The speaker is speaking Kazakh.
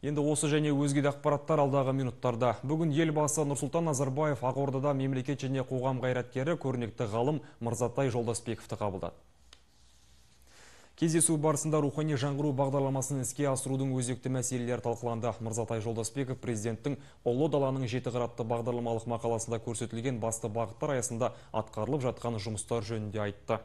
Енді осы және өзге ақпараттар алдағы минуттарда. Бүгін елбасы Нұрсұлтан Назарбаев Ақордада мемлекет және қоғам қайраткері көрнекті ғалым Мырзатай жолдасбековты қабылдады. Кездесу барысында рухани жаңғыру бағдарламасын іске асырудың өзекті мәселелер талқыланды. Мырзатай Жолдасбеков президенттің ұлы даланың жеті ғыратты бағдарламалық мақаласында көрсетілген басты бағыттар аясында атқарылып жатқан жұмыстар жөнінде айтты.